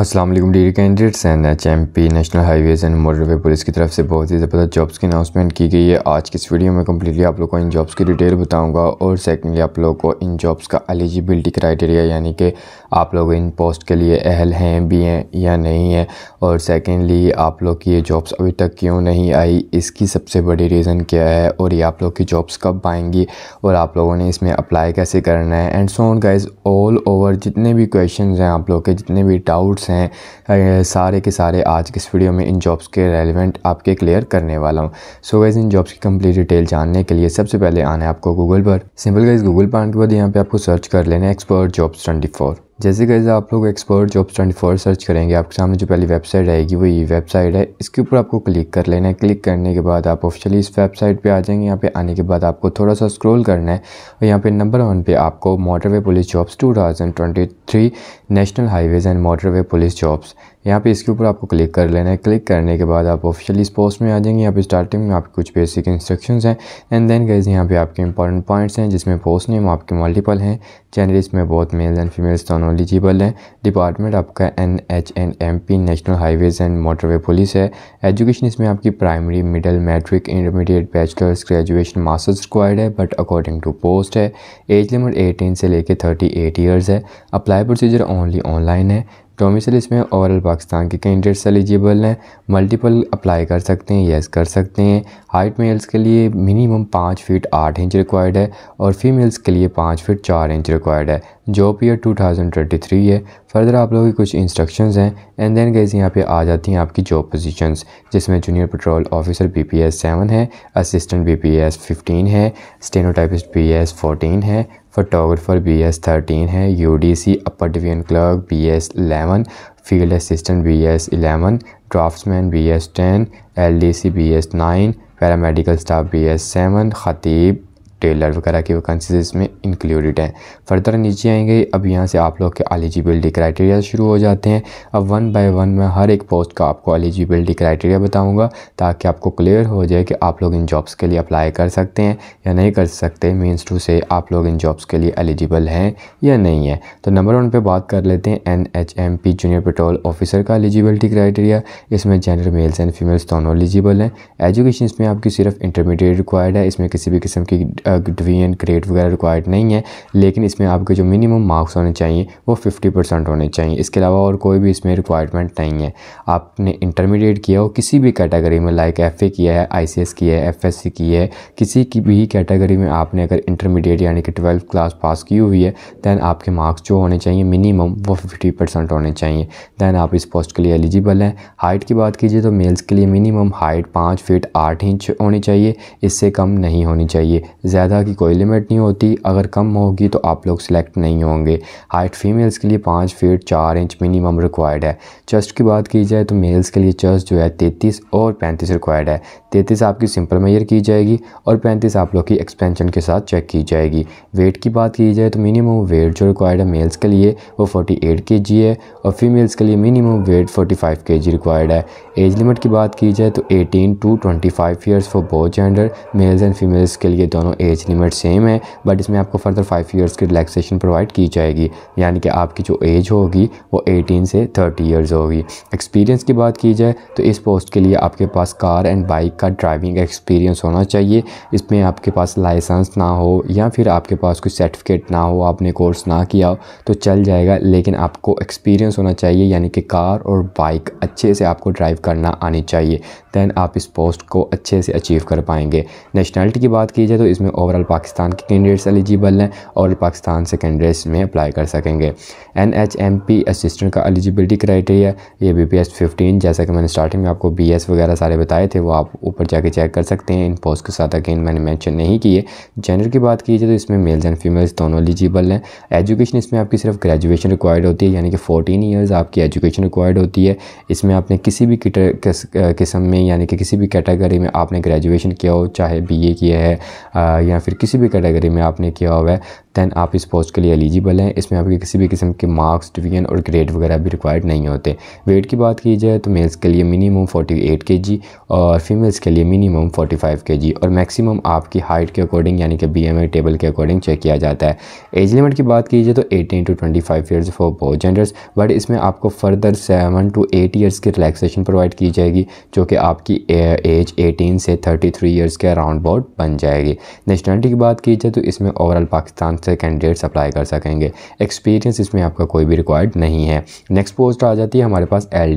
अस्सलाम वालेकुम dear candidates and H M P national highways and motorway police की तरफ से बहुत ही ज़बरदस्त जॉब्स की अनाउंसमेंट की गई है आज की इस वीडियो में कम्प्लीटली आप लोगों को इन जॉब्स की डिटेल बताऊंगा और सेकंडली आप लोग को इन जॉब्स का एलिजिबिलिटी क्राइटेरिया यानी कि आप लोग इन पोस्ट के लिए अहल हैं भी हैं या नहीं हैं और सेकेंडली आप लोग की ये जॉब्स अभी तक क्यों नहीं आई इसकी सबसे बड़ी रीज़न क्या है और ये आप लोग की जॉब्स कब आएंगी और आप लोगों ने इसमें अप्लाई कैसे करना है and so on guys all over जितने भी क्वेश्चन हैं आप लोग के जितने भी डाउट्स जॉब्स हैं सारे के सारे आज के इस वीडियो में इन जॉब्स के रेलिवेंट आपके क्लियर करने वाला हूँ सो गाइज इन जॉब्स की कंप्लीट डिटेल जानने के लिए सबसे पहले आना है आपको गूगल पर सिंपल गाइज गूगल पर आने के बाद यहाँ पे आपको सर्च कर लेना एक्सपर्ट जॉब्स ट्वेंटी फोर जैसे कैसे आप लोग expert jobs twenty four search करेंगे आपके सामने जो पहली वेबसाइट आएगी वो ये वेबसाइट है इसके ऊपर आपको क्लिक कर लेना है क्लिक करने के बाद आप ऑफिशियली इस वेबसाइट पे आ जाएंगे यहाँ पे आने के बाद आपको थोड़ा सा स्क्रॉल करना है और यहाँ पे नंबर वन पे आपको motorway police jobs two national highways and motorway police jobs यहाँ पे इसके ऊपर आपको क्लिक कर लेना है क्लिक करने के बाद आप ऑफिशियली इस पोस्ट में आ जाएंगे यहाँ पे स्टार्टिंग में आपके कुछ बेसिक इंस्ट्रक्शंस हैं एंड देन गैस यहाँ पे आपके इंपॉर्टेंट पॉइंट्स हैं जिसमें पोस्ट नेम आपके मल्टीपल हैं चैनल इसमें बहुत मेल एंड फीमेल्स दोनों एलिजिबल हैं डिपार्टमेंट आपका N H and M P national highways and motorway police है एजुकेशन इसमें आपकी primary middle matric intermediate bachelors graduation masters required है बट अकॉर्डिंग टू पोस्ट है एज लिमिट एटीन से लेकर थर्टी एट ईयर्स है अप्लाई प्रोसीजर ओनली ऑनलाइन है domicile इसमें ओवरऑल पाकिस्तान के कैंडिडेट्स एलिजिबल हैं मल्टीपल अप्लाई कर सकते हैं येस कर सकते हैं हाइट मेल्स के लिए मिनिमम पाँच फीट आठ इंच रिक्वायर्ड है और फीमेल्स के लिए पाँच फीट चार इंच रिक्वायर्ड है जॉब ईयर 2023 है फर्दर आप लोगों की कुछ इंस्ट्रक्शंस हैं एंड देन गैस यहाँ पे आ जाती हैं आपकी जॉब पोजीशंस जिसमें junior patrol officer B P S seven है assistant B P S fifteen है स्टेनोटाइपिस्ट बी एस फोर्टीन है फोटोग्राफर बी एस थर्टीन है U D C upper division clerk B S eleven field assistant B S eleven draftman B S ten L D C B S nine paramedical staff B S seven ख़तीब tailor वगैरह की vacancies इसमें included हैं further नीचे आएंगे अब यहाँ से आप लोग के एलिजिबिलिटी क्राइटेरिया शुरू हो जाते हैं अब वन बाय वन मैं हर एक पोस्ट का आपको एलिजिबिलिटी क्राइटेरिया बताऊँगा ताकि आपको क्लियर हो जाए कि आप लोग इन जॉब्स के लिए अप्लाई कर सकते हैं या नहीं कर सकते मीन्स टू से आप लोग इन जॉब्स के लिए एलिजिबल हैं या नहीं है तो नंबर वन पर बात कर लेते हैं N H M P junior patrol officer का एलिजिबिलिटी क्राइटेरिया इसमें जेंडर मेल्स एंड फीमेल्स दोनों एलिजिबल हैं एजुकेशन इसमें आपकी सिर्फ इंटरमीडिएट रिक्वायर्ड है इसमें किसी भी किस्म की डिवीजन ग्रेड वगैरह रिक्वायर्ड नहीं है लेकिन इसमें आपके जो मिनिमम मार्क्स होने चाहिए वो फिफ्टी परसेंट होने चाहिए इसके अलावा और कोई भी इसमें रिक्वायरमेंट नहीं है आपने इंटरमीडिएट किया हो किसी भी कैटेगरी में लाइक एफ ए किया है आई सी एस किया है एफ एस सी किया है किसी की भी कैटेगरी में आपने अगर इंटरमीडिएट यानी कि ट्वेल्थ क्लास पास की हुई है दैन आपके मार्क्स जो होने चाहिए मिनिमम वो फिफ्टी परसेंट होने चाहिए दैन आप इस पोस्ट के लिए एलिजिबल हैं हाइट की बात कीजिए तो मेल्स के लिए मिनिमम हाइट पाँच फीट आठ इंच होनी चाहिए इससे कम नहीं होनी चाहिए ज़्यादा की कोई लिमिट नहीं होती अगर कम होगी तो आप लोग सिलेक्ट नहीं होंगे हाइट फीमेल्स के लिए पाँच फीट चार इंच मिनिमम रिक्वायर्ड है चेस्ट की बात की जाए तो मेल्स के लिए चेस्ट जो है तैंतीस और पैंतीस रिक्वायर्ड है तैंतीस आपकी सिंपल मेयर की जाएगी और पैंतीस आप लोग की एक्सपेंशन के साथ चेक की जाएगी वेट की बात की जाए तो मिनिमम वेट जो रिक्वायर्ड है मेल्स के लिए वो फोर्टी एट के जी है और फीमेल्स के लिए minimum weight forty five K G required है एज लिमिट की बात की जाए तो eighteen to twenty five years for both gender males and females के लिए दोनों एज लिमिट सेम है बट इसमें आपको फर्दर फाइव ईयर्स की रिलैक्सेशन प्रोवाइड की जाएगी यानी कि आपकी जो एज होगी वो एटीन से थर्टी ईयर्स होगी एक्सपीरियंस की बात की जाए तो इस पोस्ट के लिए आपके पास कार एंड बाइक का ड्राइविंग एक्सपीरियंस होना चाहिए इसमें आपके पास लाइसेंस ना हो या फिर आपके पास कोई सर्टिफिकेट ना हो आपने कोर्स ना किया हो तो चल जाएगा लेकिन आपको एक्सपीरियंस होना चाहिए यानी कि कार और बाइक अच्छे से आपको ड्राइव करना आनी चाहिए दैन आप इस पोस्ट को अच्छे से अचीव कर पाएंगे नेशनैलिटी की बात की जाए तो इसमें ओवरऑल पाकिस्तान के कैंडिडेट्स एलिजिबल हैं और पाकिस्तान से कैंडिडेट्स में अप्लाई कर सकेंगे N H M P assistant का एलिजिबिलिटी क्राइटेरिया ये बी पी एस फिफ्टीन जैसा कि मैंने स्टार्टिंग में आपको बी एस वगैरह सारे बताए थे वो आप ऊपर जाके चेक कर सकते हैं इन पोस्ट के साथ अगेन मैंने मैंशन नहीं किए जेंडर की बात की जाए तो इसमें मेल्स एंड फीमेल्स दोनों एलिजिबल हैं एजुकेशन इसमें आपकी सिर्फ ग्रेजुएशन रिक्वायर्ड होती है यानी कि फोटीन ईयर्स आपकी एजुकेशन रिक्वायर्ड होती है इसमें आपने किसी भी किस्म में हैं यानी कि किसी भी कैटेगरी में आपने ग्रेजुएशन किया हो चाहे बीए किया है या फिर किसी भी कैटेगरी में आपने किया हुआ है दैन आप इस पोस्ट के लिए एलिजिबल हैं इसमें आपके किसी भी किस्म के मार्क्स डिवीजन और ग्रेड वगैरह भी रिक्वायर्ड नहीं होते वेट की बात की जाए तो मेल्स के लिए मिनिमम 48 केजी और फीमेल्स के लिए मिनिमम 45 केजी और मैक्सिमम आपकी हाइट के अकॉर्डिंग यानी कि बीएमआई टेबल के अकॉर्डिंग चेक किया जाता है एज लिमिट की बात की जाए तो eighteen to twenty five years for both genders but इसमें आपको further seven to eight years की रिलैक्सेशन प्रोवाइड की जाएगी जो कि आपकी एज एटीन से थर्टी थ्री ईयर्स के अराउंड बोर्ड बन जाएगी नेशनलिटी की बात की जाए तो इसमें ओवरऑल पाकिस्तान से कैंडिडेट्स अप्लाई कर सकेंगे एक्सपीरियंस इसमें आपका कोई भी रिक्वायर्ड नहीं है नेक्स्ट पोस्ट आ जाती है हमारे पास एल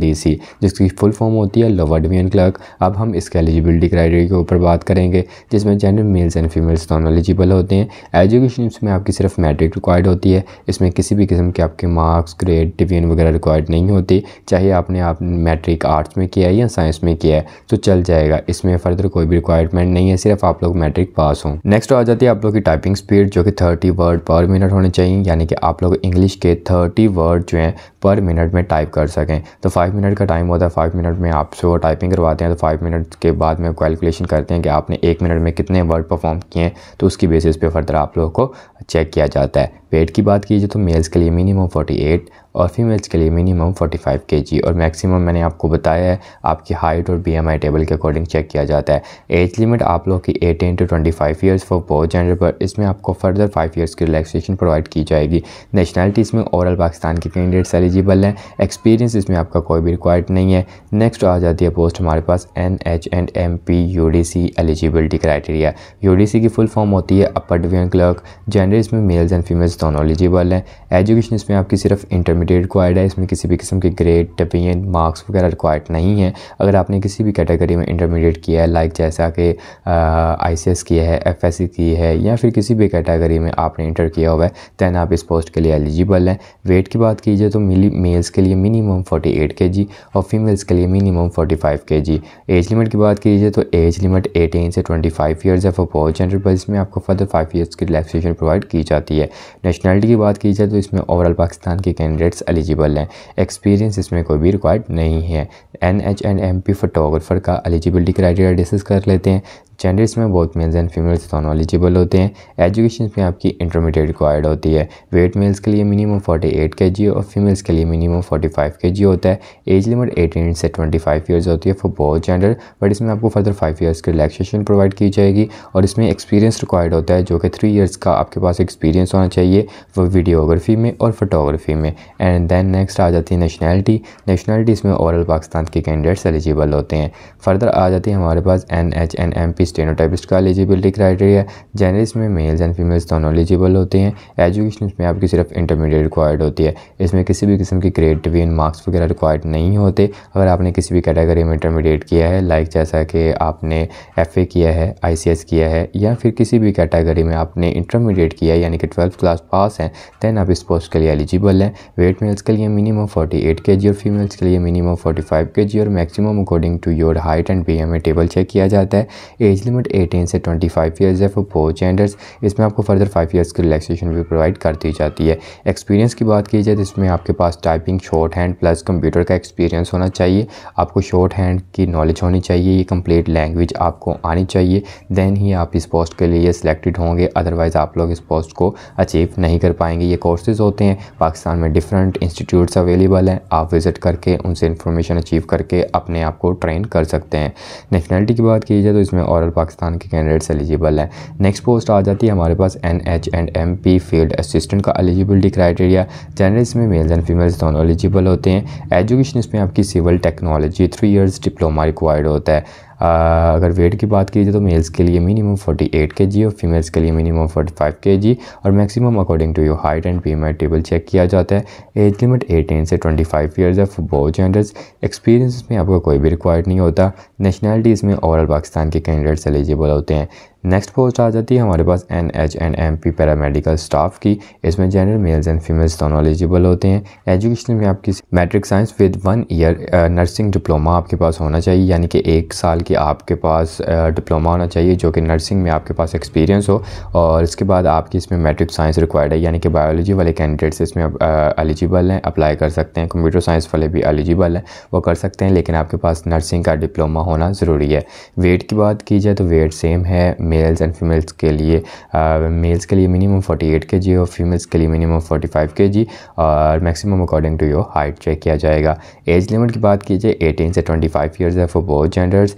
जिसकी फुल फॉर्म होती है लोअर डिवीजन क्लर्क अब हम इसके एलिजिबिलिटी क्राइटेरिया के ऊपर बात करेंगे जिसमें जेंडर मेल्स एंड फीमेल्स दोनों एलिजिबल होते हैं एजुकेशन इसमें आपकी सिर्फ मैट्रिक रिक्वायर्ड होती है इसमें किसी भी किस्म के आपके मार्क्स ग्रेड डिवीजन वगैरह रिक्वायर्ड नहीं होती चाहे आपने आप मैट्रिक आर्ट्स में किया है या साइंस में किया है तो चल जाएगा इसमें फर्दर कोई भी रिक्वायरमेंट नहीं है सिर्फ आप लोग मैट्रिक पास हों नेक्स्ट आ जाती है आप लोग की टाइपिंग स्पीड जो कि थर्टी वर्ड पर मिनट होने चाहिए यानी कि आप लोग इंग्लिश के थर्टी वर्ड जो हैं पर मिनट में टाइप कर सकें तो फाइव मिनट का टाइम होता है फाइव मिनट में आपसे वो टाइपिंग करवाते हैं तो फाइव मिनट के बाद में कैलकुलेशन करते हैं कि आपने एक मिनट में कितने वर्ड परफॉर्म किए तो उसकी बेसिस पे फर्दर आप लोगों को चेक किया जाता है वेट की बात कीजिए तो मेल्स के लिए मिनिमम फोर्टी और फीमेल्स के लिए मिनिमम 45 केजी और मैक्सिमम मैंने आपको बताया है आपकी हाइट और बीएमआई टेबल के अकॉर्डिंग चेक किया जाता है एज लिमिट आप लोग की 18 to 25 years for both gender पर इसमें आपको फर्दर फाइव ईयर्स की रिलैक्सेशन प्रोवाइड की जाएगी नेशनलिटी में ओवरऑल पाकिस्तान के कैंडिडेट्स एलिजिबल हैं एक्सपीरियंस इसमें आपका कोई भी रिक्वायर्ड नहीं है नेक्स्ट आ जाती है पोस्ट हमारे पास N H and M P U D C eligibility criteria U D C की फुल फॉर्म होती है अपर डिवीजन क्लर्क जेंडर इसमें मेल्स एंड फीमेल्स दोनों एलिजिबल हैं एजुकेशन इसमें आपकी सिर्फ इंटरमीडिएट रिक्वायर्ड है इसमें किसी भी किस्म के ग्रेड डिवीजन मार्क्स वगैरह रिक्वायर्ड नहीं है अगर आपने किसी भी कैटेगरी में इंटरमीडिएट किया है लाइक जैसा कि आई सी एस किया है एफ एस सी की है या फिर किसी भी कैटेगरी में आपने इंटर किया हुआ है दैन आप इस पोस्ट के लिए एलिजिबल हैं वेट की बात कीजिए तो मेल्स के लिए मिनिमम 48 केजी और फीमेल्स के लिए मिनिमम 45 केजी एज लिमिट की बात कीजिए तो एज लिमिट 18 से 25 इयर्स है फॉर पॉल जेंडर पर इसमें आपको फर्दर फाइव ईयर्स की रिलैक्सेशन प्रोवाइड की जाती है नेशनलिटी की बात की जाए तो इसमें ओवरऑल पाकिस्तान के कैंडिडेट्स एलिजिबल हैं एक्सपीरियंस इसमें कोई भी रिक्वायर्ड नहीं है N H and M P photographer का एलिजिबिलिटी क्राइटेरिया डिस्कस कर लेते हैं जेंडर्स में बहुत मेल्स एंड फीमेल्स दोनों एलिजिबल होते हैं एजुकेशन में आपकी इंटरमीडिएट रिक्वायर्ड होती है वेट मेल्स के लिए मिनिमम 48 एट और फीमेल्स के लिए मिनिमम 45 फाइव होता है एज लिमिट 18 से 25 इयर्स होती है फॉर बोथ जेंडर बट इसमें आपको फर्दर फाइव ईयर्स की रिलैक्सेशन प्रोवाइड की जाएगी और इसमें एक्सपीरियंस रिक्वायर्ड होता है जो कि थ्री ईयर्स का आपके पास एक्सपीरियंस होना चाहिए वो वीडियोग्राफी में और फोटोग्राफी में एंड देन नेक्स्ट आ जाती है नेशनैलिटी नेशनैलिटी इसमें ओवरऑल पाकिस्तान के कैंडिडेट्स एलिजिबल होते हैं फर्दर आ जाती है हमारे पास N H N M P stenotypist का एलिजिबिलिटी क्राइटेरिया जनरल्स में मेल्स एंड फीमेल्स दोनों एलिजिबल होते हैं एजुकेशन में आपकी सिर्फ इंटरमीडिएट रिक्वायर्ड होती है इसमें किसी भी किस्म की ग्रेड डिवीजन मार्क्स वगैरह रिक्वायर्ड नहीं होते अगर आपने किसी भी कैटेगरी में इंटरमीडिएट किया है लाइक जैसा कि आपने एफ किया है आई किया है या फिर किसी भी कैटेगरी में आपने इंटरमीडिएट किया है यानी कि ट्वेल्थ क्लास पास हैं दैन आप इस पोस्ट के लिए एलिजिबल हैं वेट मेल्स के लिए मिनिमम फोर्टी एट और फीमेल्स के लिए मिनिमम फोर्टी फाइव और maximum according to your height and B table check किया जाता है एज एज लिमिट 18 से 25 फाइव ईयर्स है फॉर बोथ जेंडर्स इसमें आपको फर्दर फाइव ईयर्स की रिलैक्सेशन भी प्रोवाइड कर दी जाती है एक्सपीरियंस की बात की जाए तो इसमें आपके पास typing shorthand plus computer का एक्सपीरियंस होना चाहिए आपको शॉर्ट हैंड की नॉलेज होनी चाहिए ये कम्प्लीट लैंग्वेज आपको आनी चाहिए देन ही आप इस पोस्ट के लिए सिलेक्टेड होंगे अदरवाइज़ आप लोग इस पोस्ट को अचीव नहीं कर पाएंगे ये कोर्सेज़ होते हैं पाकिस्तान में डिफरेंट इंस्टीट्यूट्स अवेलेबल हैं आप विज़िट करके उनसे इन्फॉर्मेशन अचीव करके अपने आप को ट्रेन कर सकते हैं नेशनैलिटी की बात की जाए तो इसमें और और पाकिस्तान के कैंडिडेट्स एलिजिबल हैं नेक्स्ट पोस्ट आ जाती है हमारे पास N H and M P field assistant का एलिजिबिलिटी क्राइटेरिया जनरल इसमें मेल्स एंड फीमेल्स दोनों एलिजिबल होते हैं एजुकेशन इसमें आपकी civil technology three years diploma required होता है अगर वेट की बात की जाए तो मेल्स के लिए मिनिमम 48 के जी और फीमेल्स के लिए मिनिमम 45 के जी और maximum according to your height and BMI table check किया जाता है एज लिमिट 18 से 25 फाइव ईयर्स है फुटबॉल जेंडर्स एक्सपीरियंस में आपका कोई भी रिक्वायर्ड नहीं होता नेशनैलिटी इसमें ओवरऑल पाकिस्तान के कैंडिडेट्स एलिजिबल होते हैं नेक्स्ट पोस्ट आ जाती है हमारे पास N H and M P paramedical staff की इसमें जनरल मेल्स एंड फीमेल्स दोनों एलिजिबल होते हैं एजुकेशन में आपकी matric science with one year nursing diploma आपके पास होना चाहिए यानी कि एक साल की आपके पास डिप्लोमा uh, होना चाहिए जो कि नर्सिंग में आपके पास एक्सपीरियंस हो और इसके बाद आपकी इसमें मैट्रिक साइंस रिक्वायर्ड है यानी कि बायोलॉजी वाले कैंडिडेट्स इसमें एलिजिबल uh, हैं अप्लाई कर सकते हैं कंप्यूटर साइंस वाले भी एलिजिबल हैं वो कर सकते हैं लेकिन आपके पास नर्सिंग का डिप्लोमा होना ज़रूरी है वेट की बात की जाए तो वेट सेम है मेल्स एंड फीमेल्स के लिए मेल्स के लिए मिनिमम 48 केजी और फीमेल्स के लिए मिनिमम 45 केजी और maximum according to your height check किया जाएगा एज लिमिट की बात कीजिए 18 से 25 इयर्स है फॉर बोथ जेंडर्स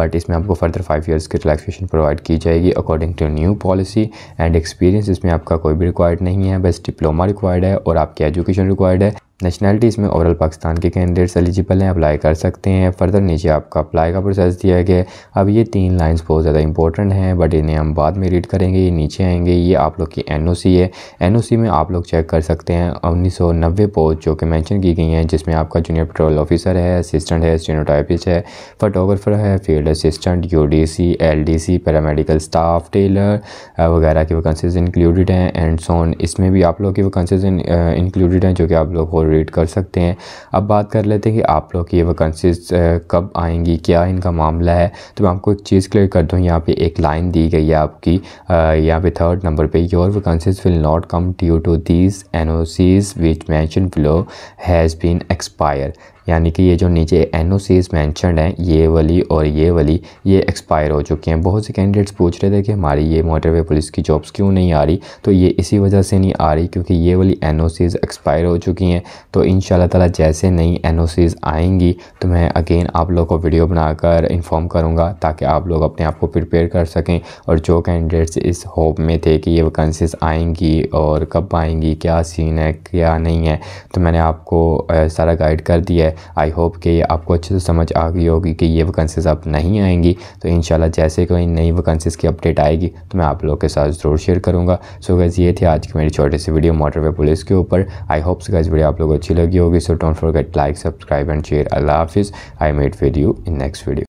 बट इसमें आपको फर्दर फाइव ईयर्स की रिलैक्सेशन प्रोवाइड की जाएगी according to new policy and experience इसमें आपका कोई भी रिक्वायर्ड नहीं है बस डिप्लोमा रिक्वायर्ड है और आपकी एजुकेशन रिक्वायर्ड है नेशनलिटी इसमें ओवरऑल पाकिस्तान के कैंडिडेट्स एलिजिबल हैं अप्लाई कर सकते हैं फर्दर नीचे आपका अप्लाई का प्रोसेस दिया गया अब ये तीन लाइंस बहुत ज़्यादा इंपॉर्टेंट हैं बट इन्हें हम बाद में रीड करेंगे ये नीचे आएंगे ये आप लोग की एन है एन में आप लोग चेक कर सकते हैं उन्नीस सौ नब्बे पोस्ट जो कि मैंशन की गई हैं जिसमें आपका जूनियर पेट्रोल ऑफिसर है असिस्टेंट है स्टेनोटाइपिस्ट है फोटोग्राफर है field assistant U D C L D C paramedical staff tailor वगैरह की वैकेंसीज इंक्लूडेड हैं एंड सोन इसमें भी आप लोग की वैकेंसीज इंक्लूडेड हैं जो कि आप लोग होल्ड रेट कर सकते हैं अब बात कर लेते हैं कि आप लोग ये वैकेंसीज कब आएंगी क्या इनका मामला है तो मैं आपको एक चीज़ क्लियर कर दूँ यहाँ पे एक लाइन दी गई है आपकी यहाँ पे थर्ड नंबर पे your vacancies will not come due to these N O Cs which mention flow has been expire यानी कि ये जो नीचे एन ओ सीज मैंशनड हैं ये वाली और ये वाली ये एक्सपायर हो चुके हैं बहुत से कैंडिडेट्स पूछ रहे थे कि हमारी ये मोटरवे पुलिस की जॉब्स क्यों नहीं आ रही तो ये इसी वजह से नहीं आ रही क्योंकि ये वाली एन ओ सीज़ एक्सपायर हो चुकी हैं तो इन ताला जैसे नई एन ओ सीज़ आएँगी तो मैं अगेन आप लोग को वीडियो बनाकर इन्फॉर्म करूँगा ताकि आप लोग अपने आप को प्रिपेयर कर सकें और जो कैंडिडेट्स इस होप में थे कि ये वैकेंसीज आएँगी और कब आएँगी क्या सीन है क्या नहीं है तो मैंने आपको सारा गाइड कर दिया है है आई होप कि आपको अच्छे से समझ आ गई होगी कि ये वैकेंसीज अब नहीं आएंगी तो इन जैसे कोई नई वैकेंसीज की अपडेट आएगी तो मैं आप लोगों के साथ ज़रूर शेयर करूँगा सो गैस ये थी आज की मेरी छोटी सी वीडियो मोटरवे पुलिस के ऊपर आई होप से गैस वीडियो आप लोग अच्छी लगी होगी so don't forget like subscribe and share अल्लाह हाफिज़ I meet with you in next video